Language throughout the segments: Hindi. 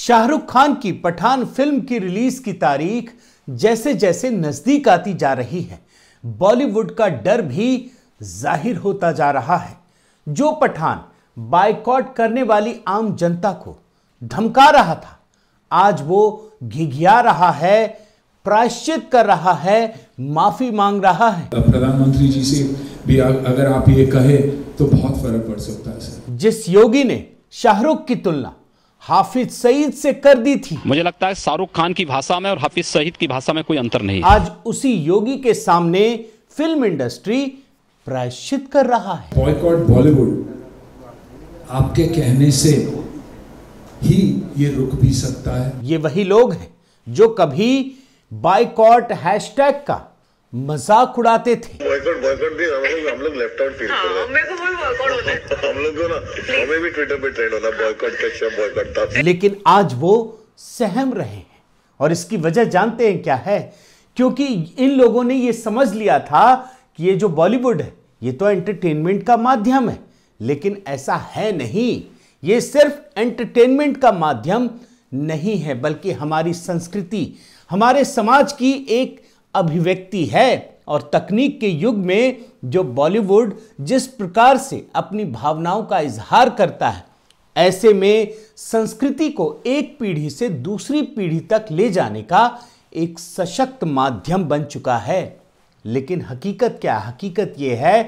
शाहरुख खान की पठान फिल्म की रिलीज की तारीख जैसे जैसे नजदीक आती जा रही है बॉलीवुड का डर भी जाहिर होता जा रहा है जो पठान बाइकॉट करने वाली आम जनता को धमका रहा था आज वो घिघिया रहा है प्रायश्चित कर रहा है माफी मांग रहा है प्रधानमंत्री जी से भी अगर आप ये कहे तो बहुत फर्क पड़ सकता है जिस योगी ने शाहरुख की तुलना हाफिज सईद से कर दी थी मुझे लगता है शाहरुख खान की भाषा में और हाफिज सईद की भाषा में कोई अंतर नहीं आज उसी योगी के सामने फिल्म इंडस्ट्री प्रायश्चित कर रहा है बॉयकॉट बॉलीवुड आपके कहने से ही ये रुक भी सकता है ये वही लोग हैं जो कभी बाइकॉट हैशटैग का मजाक उड़ाते थे बॉयकॉट बॉयकॉट भी हम लोग हम लोग लेफ्ट आउट फील कर रहे हैं हम लोग को ना हमें भी ट्विटर पे ट्रेंड होना बॉयकॉट बॉयकॉट था लेकिन आज वो सहम रहे हैं और इसकी वजह जानते हैं क्या है क्योंकि इन लोगों ने ये समझ लिया था कि ये जो बॉलीवुड है ये तो एंटरटेनमेंट का माध्यम है लेकिन ऐसा है नहीं ये सिर्फ एंटरटेनमेंट का माध्यम नहीं है बल्कि हमारी संस्कृति हमारे समाज की एक अभिव्यक्ति है और तकनीक के युग में जो बॉलीवुड जिस प्रकार से अपनी भावनाओं का इजहार करता है ऐसे में संस्कृति को एक पीढ़ी से दूसरी पीढ़ी तक ले जाने का एक सशक्त माध्यम बन चुका है लेकिन हकीकत क्या हकीकत यह है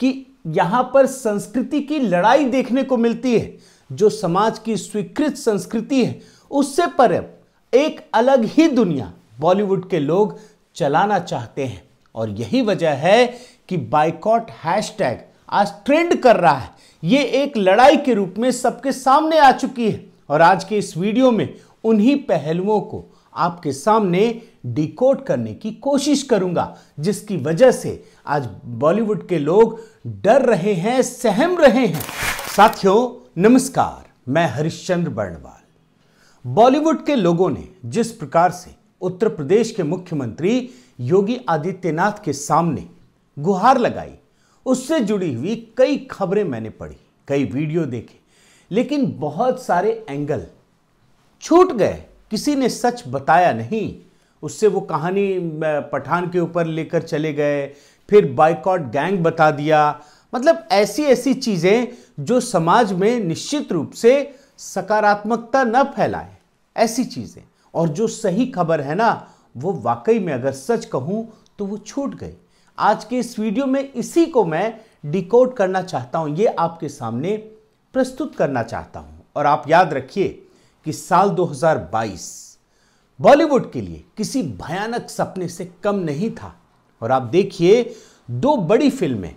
कि यहाँ पर संस्कृति की लड़ाई देखने को मिलती है जो समाज की स्वीकृत संस्कृति है उससे पर एक अलग ही दुनिया बॉलीवुड के लोग चलाना चाहते हैं और यही वजह है कि बाइकॉट हैशटैग आज ट्रेंड कर रहा है ये एक लड़ाई के रूप में सबके सामने आ चुकी है और आज के इस वीडियो में उन्हीं पहलुओं को आपके सामने डिकोड करने की कोशिश करूंगा जिसकी वजह से आज बॉलीवुड के लोग डर रहे हैं सहम रहे हैं साथियों नमस्कार मैं हरिश्चंद्र बर्णवाल बॉलीवुड के लोगों ने जिस प्रकार से उत्तर प्रदेश के मुख्यमंत्री योगी आदित्यनाथ के सामने गुहार लगाई उससे जुड़ी हुई कई खबरें मैंने पढ़ी कई वीडियो देखे लेकिन बहुत सारे एंगल छूट गए किसी ने सच बताया नहीं उससे वो कहानी पठान के ऊपर लेकर चले गए फिर बाइकॉट गैंग बता दिया मतलब ऐसी ऐसी चीज़ें जो समाज में निश्चित रूप से सकारात्मकता न फैलाए ऐसी चीज़ें और जो सही खबर है ना वो वाकई में अगर सच कहूं तो वो छूट गई आज के इस वीडियो में इसी को मैं डिकोड करना चाहता हूं ये आपके सामने प्रस्तुत करना चाहता हूं और आप याद रखिए कि साल 2022 बॉलीवुड के लिए किसी भयानक सपने से कम नहीं था और आप देखिए दो बड़ी फिल्में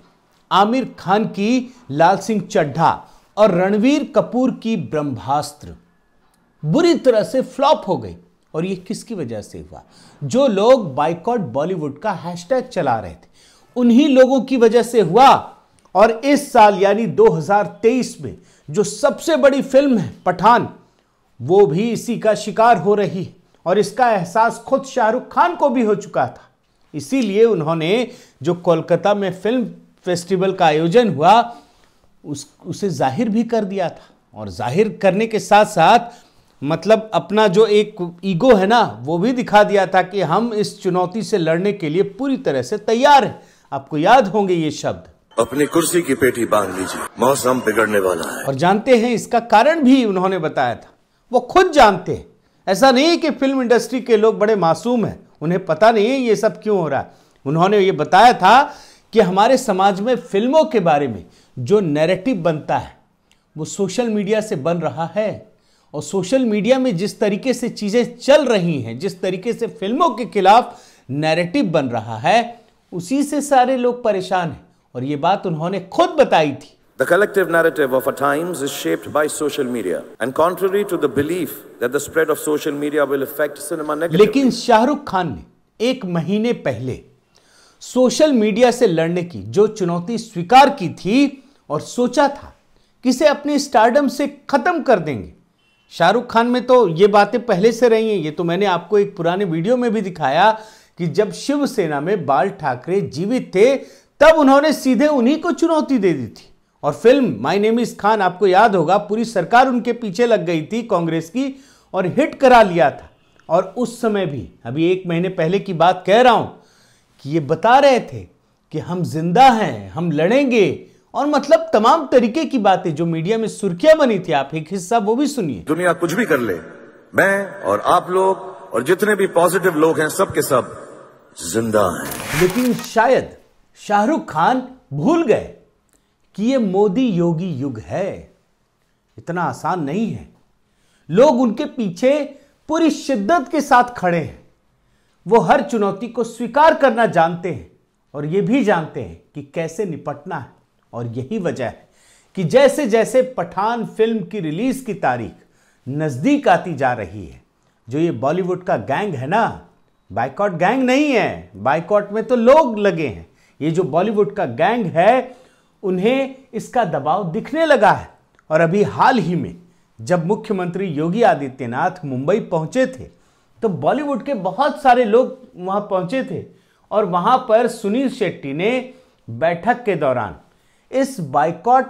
आमिर खान की लाल सिंह चड्ढा और रणवीर कपूर की ब्रह्मास्त्र बुरी तरह से फ्लॉप हो गई और ये किसकी वजह से हुआ जो लोग बाइकआउट बॉलीवुड का हैशटैग चला रहे थे उन्हीं लोगों की वजह से हुआ और इस साल यानी 2023 में जो सबसे बड़ी फिल्म है पठान वो भी इसी का शिकार हो रही है और इसका एहसास खुद शाहरुख खान को भी हो चुका था इसीलिए उन्होंने जो कोलकाता में फिल्म फेस्टिवल का आयोजन हुआ उस उसे जाहिर भी कर दिया था और जाहिर करने के साथ साथ मतलब अपना जो एक ईगो है ना वो भी दिखा दिया था कि हम इस चुनौती से लड़ने के लिए पूरी तरह से तैयार हैं आपको याद होंगे ये शब्द अपनी कुर्सी की पेटी बांध लीजिए मौसम बिगड़ने वाला है और जानते हैं इसका कारण भी उन्होंने बताया था वो खुद जानते हैं ऐसा नहीं कि फिल्म इंडस्ट्री के लोग बड़े मासूम हैं उन्हें पता नहीं है ये सब क्यों हो रहा है उन्होंने ये बताया था कि हमारे समाज में फिल्मों के बारे में जो नैरेटिव बनता है वो सोशल मीडिया से बन रहा है और सोशल मीडिया में जिस तरीके से चीज़ें चल रही हैं जिस तरीके से फिल्मों के खिलाफ नैरेटिव बन रहा है उसी से सारे लोग परेशान हैं और ये बात उन्होंने खुद बताई थी The collective narrative of our times is shaped by social media and contrary to the belief that the spread of social media will affect cinema negatively. लेकिन शाहरुख खान ने एक महीने पहले सोशल मीडिया से लड़ने की जो चुनौती स्वीकार की थी और सोचा था कि इसे अपने स्टारडम से खत्म कर देंगे शाहरुख खान में तो ये बातें पहले से रही हैं ये तो मैंने आपको एक पुराने वीडियो में भी दिखाया कि जब शिवसेना में बाल ठाकरे जीवित थे तब उन्होंने सीधे उन्हीं को चुनौती दे दी थी और film My Name Is Khan आपको याद होगा पूरी सरकार उनके पीछे लग गई थी कांग्रेस की और हिट करा लिया था और उस समय भी अभी एक महीने पहले की बात कह रहा हूं कि ये बता रहे थे कि हम जिंदा हैं हम लड़ेंगे और मतलब तमाम तरीके की बातें जो मीडिया में सुर्खियां बनी थी आप एक हिस्सा वो भी सुनिए दुनिया कुछ भी कर ले मैं और आप लोग और जितने भी पॉजिटिव लोग हैं सब के सब जिंदा हैं लेकिन शायद शाहरुख खान भूल गए कि ये मोदी योगी युग है इतना आसान नहीं है लोग उनके पीछे पूरी शिद्दत के साथ खड़े हैं वो हर चुनौती को स्वीकार करना जानते हैं और ये भी जानते हैं कि कैसे निपटना है और यही वजह है कि जैसे जैसे पठान फिल्म की रिलीज की तारीख नज़दीक आती जा रही है जो ये बॉलीवुड का गैंग है ना बाइकॉट गैंग नहीं है बाइकॉट में तो लोग लगे हैं ये जो बॉलीवुड का गैंग है उन्हें इसका दबाव दिखने लगा है और अभी हाल ही में जब मुख्यमंत्री योगी आदित्यनाथ मुंबई पहुंचे थे तो बॉलीवुड के बहुत सारे लोग वहां पहुंचे थे और वहां पर सुनील शेट्टी ने बैठक के दौरान इस बाइकॉट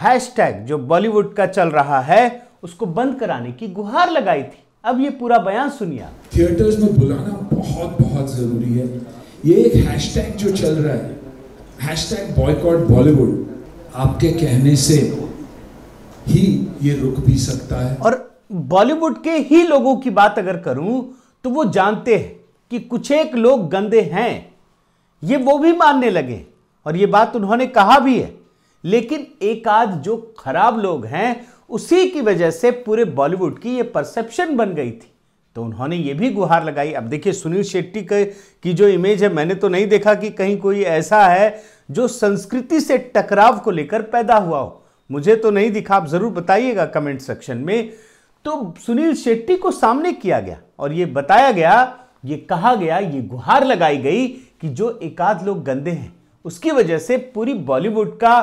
हैशटैग जो बॉलीवुड का चल रहा है उसको बंद कराने की गुहार लगाई थी अब ये पूरा बयान सुनिए थिएटर्स में बुलाना बहुत बहुत जरूरी है ये एक हैशटैग जो चल रहा है हैशटैग बॉयकॉट बॉलीवुड आपके कहने से ही ये रुक भी सकता है और बॉलीवुड के ही लोगों की बात अगर करूं तो वो जानते हैं कि कुछ एक लोग गंदे हैं ये वो भी मानने लगे और ये बात उन्होंने कहा भी है लेकिन एक आध जो खराब लोग हैं उसी की वजह से पूरे बॉलीवुड की ये परसेप्शन बन गई थी तो उन्होंने ये भी गुहार लगाई अब देखिए सुनील शेट्टी के की जो इमेज है मैंने तो नहीं देखा कि कहीं कोई ऐसा है जो संस्कृति से टकराव को लेकर पैदा हुआ हो मुझे तो नहीं दिखा आप ज़रूर बताइएगा कमेंट सेक्शन में तो सुनील शेट्टी को सामने किया गया और ये बताया गया ये कहा गया ये गुहार लगाई गई कि जो एकाध लोग गंदे हैं उसकी वजह से पूरी बॉलीवुड का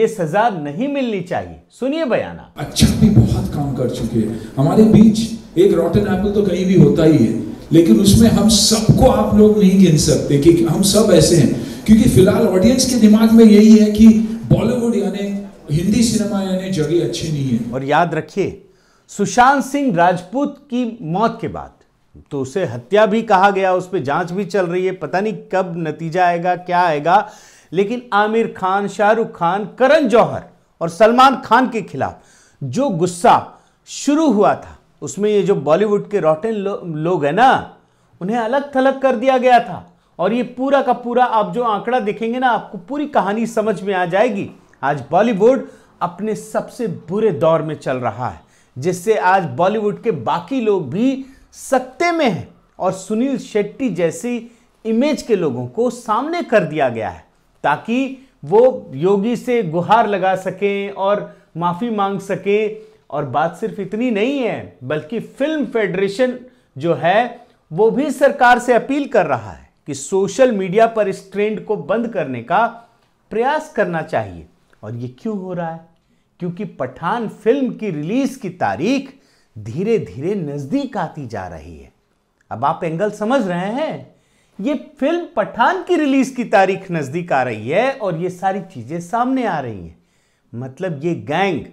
ये सजा नहीं मिलनी चाहिए सुनिए बयाना अच्छा भी बहुत काम कर चुके हैं हमारे बीच एक रोटन एप्पल तो कहीं भी होता ही है लेकिन उसमें हम सबको आप लोग नहीं गिन सकते कि हम सब ऐसे हैं क्योंकि फिलहाल ऑडियंस के दिमाग में यही है कि बॉलीवुड यानी हिंदी सिनेमा यानी जगह अच्छी नहीं है और याद रखिए सुशांत सिंह राजपूत की मौत के बाद तो उसे हत्या भी कहा गया उस पर जांच भी चल रही है पता नहीं कब नतीजा आएगा क्या आएगा लेकिन आमिर खान शाहरुख खान करण जौहर और सलमान खान के खिलाफ जो गुस्सा शुरू हुआ था उसमें ये जो बॉलीवुड के रोटेन लो, लोग हैं ना उन्हें अलग थलग कर दिया गया था और ये पूरा का पूरा आप जो आंकड़ा देखेंगे ना आपको पूरी कहानी समझ में आ जाएगी आज बॉलीवुड अपने सबसे बुरे दौर में चल रहा है जिससे आज बॉलीवुड के बाकी लोग भी सत्ते में है और सुनील शेट्टी जैसी इमेज के लोगों को सामने कर दिया गया है ताकि वो योगी से गुहार लगा सकें और माफ़ी मांग सकें और बात सिर्फ इतनी नहीं है बल्कि फिल्म फेडरेशन जो है वो भी सरकार से अपील कर रहा है कि सोशल मीडिया पर इस ट्रेंड को बंद करने का प्रयास करना चाहिए और ये क्यों हो रहा है क्योंकि पठान फिल्म की रिलीज की तारीख धीरे धीरे नज़दीक आती जा रही है अब आप एंगल समझ रहे हैं ये फिल्म पठान की रिलीज की तारीख नज़दीक आ रही है और ये सारी चीज़ें सामने आ रही हैं मतलब ये गैंग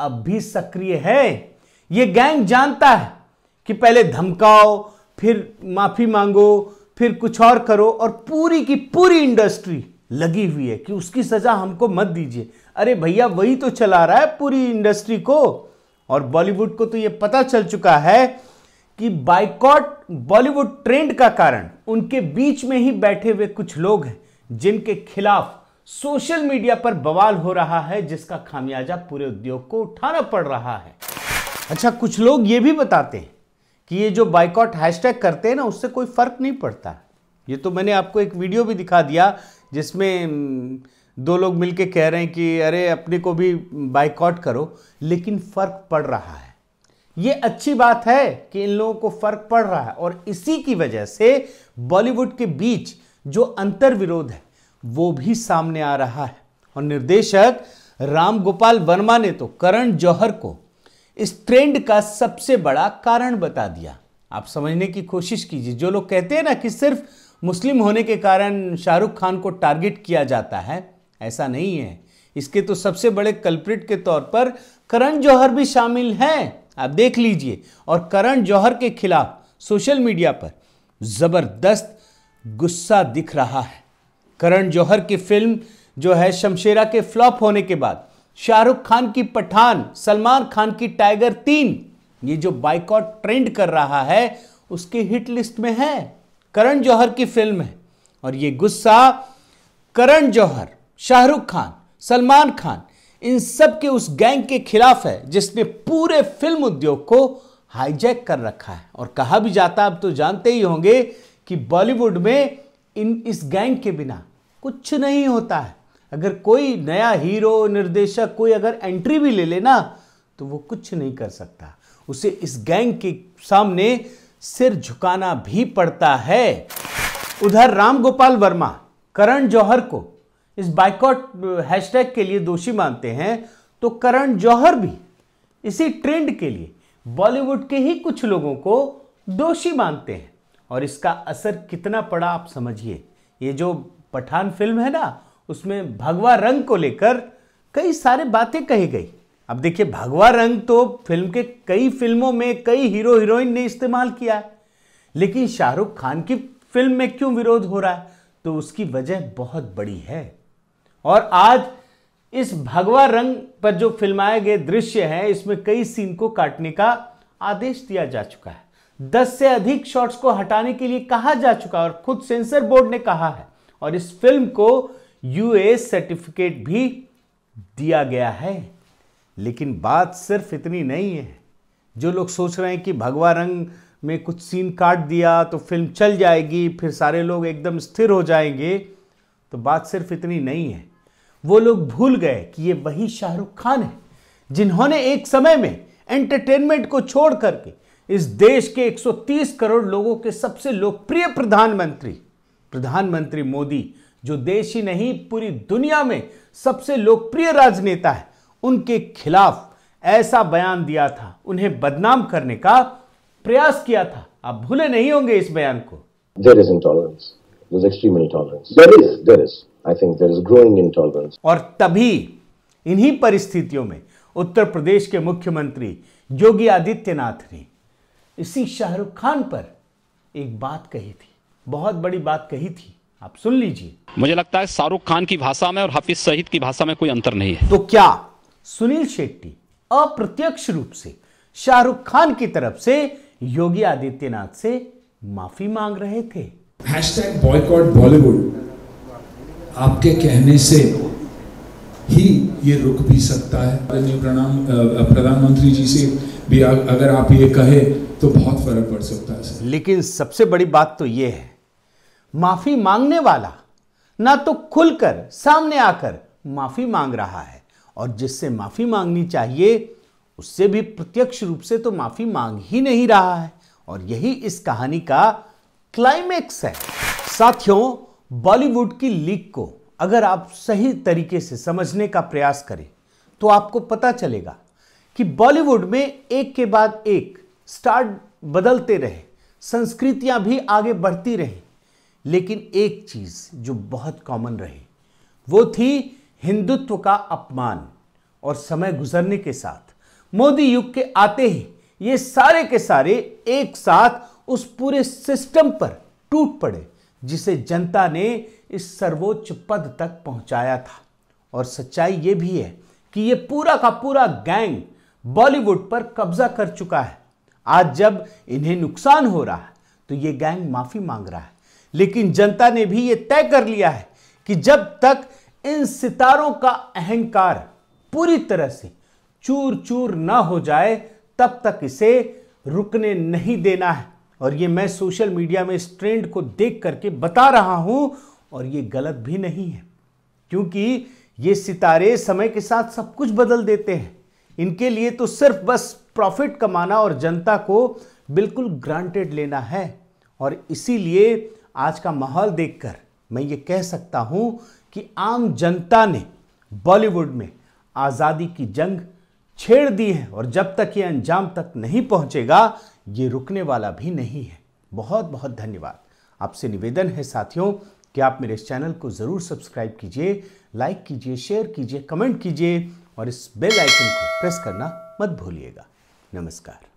अब भी सक्रिय है ये गैंग जानता है कि पहले धमकाओ फिर माफ़ी मांगो फिर कुछ और करो और पूरी की पूरी इंडस्ट्री लगी हुई है कि उसकी सज़ा हमको मत दीजिए अरे भैया वही तो चला रहा है पूरी इंडस्ट्री को और बॉलीवुड को तो यह पता चल चुका है कि बाइकॉट बॉलीवुड ट्रेंड का कारण उनके बीच में ही बैठे हुए कुछ लोग हैं जिनके खिलाफ सोशल मीडिया पर बवाल हो रहा है जिसका खामियाजा पूरे उद्योग को उठाना पड़ रहा है अच्छा कुछ लोग ये भी बताते हैं कि ये जो बाइकॉट हैशटैग करते हैं ना उससे कोई फर्क नहीं पड़ता ये तो मैंने आपको एक वीडियो भी दिखा दिया जिसमें दो लोग मिलके कह रहे हैं कि अरे अपने को भी बाइकआउट करो लेकिन फ़र्क पड़ रहा है ये अच्छी बात है कि इन लोगों को फ़र्क पड़ रहा है और इसी की वजह से बॉलीवुड के बीच जो अंतर विरोध है वो भी सामने आ रहा है और निर्देशक राम गोपाल वर्मा ने तो करण जौहर को इस ट्रेंड का सबसे बड़ा कारण बता दिया आप समझने की कोशिश कीजिए जो लोग कहते हैं ना कि सिर्फ मुस्लिम होने के कारण शाहरुख खान को टारगेट किया जाता है ऐसा नहीं है इसके तो सबसे बड़े कल्प्रिट के तौर पर करण जौहर भी शामिल हैं आप देख लीजिए और करण जौहर के खिलाफ सोशल मीडिया पर ज़बरदस्त गुस्सा दिख रहा है करण जौहर की फिल्म जो है शमशेरा के फ्लॉप होने के बाद शाहरुख खान की पठान सलमान खान की टाइगर तीन ये जो बाइकआउट ट्रेंड कर रहा है उसके हिट लिस्ट में है करण जौहर की फिल्म है और ये गुस्सा करण जौहर शाहरुख खान सलमान खान इन सब के उस गैंग के खिलाफ है जिसने पूरे फिल्म उद्योग को हाईजैक कर रखा है और कहा भी जाता है अब तो जानते ही होंगे कि बॉलीवुड में इन इस गैंग के बिना कुछ नहीं होता है अगर कोई नया हीरो निर्देशक कोई अगर एंट्री भी ले लेना तो वो कुछ नहीं कर सकता उसे इस गैंग के सामने सिर झुकाना भी पड़ता है उधर राम गोपाल वर्मा करण जौहर को इस बाइकॉट हैशटैग के लिए दोषी मानते हैं तो करण जौहर भी इसी ट्रेंड के लिए बॉलीवुड के ही कुछ लोगों को दोषी मानते हैं और इसका असर कितना पड़ा आप समझिए ये जो पठान फिल्म है ना उसमें भगवा रंग को लेकर कई सारे बातें कही गई अब देखिए भगवा रंग तो फिल्म के कई फिल्मों में कई हीरो हीरोइन ने इस्तेमाल किया है लेकिन शाहरुख खान की फिल्म में क्यों विरोध हो रहा है तो उसकी वजह बहुत बड़ी है और आज इस भगवा रंग पर जो फिल्माए गए दृश्य हैं इसमें कई सीन को काटने का आदेश दिया जा चुका है दस से अधिक शॉट्स को हटाने के लिए कहा जा चुका है और खुद सेंसर बोर्ड ने कहा है और इस फिल्म को यूए सर्टिफिकेट भी दिया गया है लेकिन बात सिर्फ इतनी नहीं है जो लोग सोच रहे हैं कि भगवा रंग में कुछ सीन काट दिया तो फिल्म चल जाएगी फिर सारे लोग एकदम स्थिर हो जाएंगे तो बात सिर्फ इतनी नहीं है वो लोग भूल गए कि ये वही शाहरुख खान है जिन्होंने एक समय में एंटरटेनमेंट को छोड़ करके इस देश के 130 करोड़ लोगों के सबसे लोकप्रिय प्रधानमंत्री प्रधानमंत्री मोदी जो देश ही नहीं पूरी दुनिया में सबसे लोकप्रिय राजनेता है उनके खिलाफ ऐसा बयान दिया था उन्हें बदनाम करने का प्रयास किया था आप भूले नहीं होंगे इस बयान को there's extreme intolerance. There is, there is. I think there is growing intolerance. और तभी इन्हीं परिस्थितियों में उत्तर प्रदेश के मुख्यमंत्री योगी आदित्यनाथ ने इसी शाहरुख खान पर एक बात कही थी बहुत बड़ी बात कही थी आप सुन लीजिए मुझे लगता है शाहरुख खान की भाषा में और हाफिज सईद की भाषा में कोई अंतर नहीं है तो क्या सुनील शेट्टी अप्रत्यक्ष रूप से शाहरुख खान की तरफ से योगी आदित्यनाथ से माफी मांग रहे थे हैश टैग बॉयकॉट बॉलीवुड आपके कहने से ही ये रुक भी सकता है माननीय प्रणाम प्रधानमंत्री जी से भी अगर आप ये कहे तो बहुत फर्क पड़ सकता है लेकिन सबसे बड़ी बात तो ये है माफी मांगने वाला ना तो खुलकर सामने आकर माफी मांग रहा है और जिससे माफी मांगनी चाहिए उससे भी प्रत्यक्ष रूप से तो माफी मांग ही नहीं रहा है और यही इस कहानी का क्लाइमेक्स है साथियों बॉलीवुड की लीक को अगर आप सही तरीके से समझने का प्रयास करें तो आपको पता चलेगा कि बॉलीवुड में एक के बाद एक स्टार बदलते रहे संस्कृतियां भी आगे बढ़ती रही लेकिन एक चीज जो बहुत कॉमन रही वो थी हिंदुत्व का अपमान और समय गुजरने के साथ मोदी युग के आते ही ये सारे के सारे एक साथ उस पूरे सिस्टम पर टूट पड़े जिसे जनता ने इस सर्वोच्च पद तक पहुंचाया था और सच्चाई ये भी है कि ये पूरा का पूरा गैंग बॉलीवुड पर कब्जा कर चुका है आज जब इन्हें नुकसान हो रहा है तो ये गैंग माफी मांग रहा है लेकिन जनता ने भी ये तय कर लिया है कि जब तक इन सितारों का अहंकार पूरी तरह से चूर चूर ना हो जाए तब तक इसे रुकने नहीं देना है और ये मैं सोशल मीडिया में इस ट्रेंड को देख करके बता रहा हूं और ये गलत भी नहीं है क्योंकि ये सितारे समय के साथ सब कुछ बदल देते हैं इनके लिए तो सिर्फ बस प्रॉफिट कमाना और जनता को बिल्कुल ग्रांटेड लेना है और इसीलिए आज का माहौल देखकर मैं ये कह सकता हूँ कि आम जनता ने बॉलीवुड में आज़ादी की जंग छेड़ दी है और जब तक ये अंजाम तक नहीं पहुंचेगा ये रुकने वाला भी नहीं है बहुत बहुत धन्यवाद आपसे निवेदन है साथियों कि आप मेरे इस चैनल को ज़रूर सब्सक्राइब कीजिए लाइक कीजिए शेयर कीजिए कमेंट कीजिए और इस बेल आइकन को प्रेस करना मत भूलिएगा नमस्कार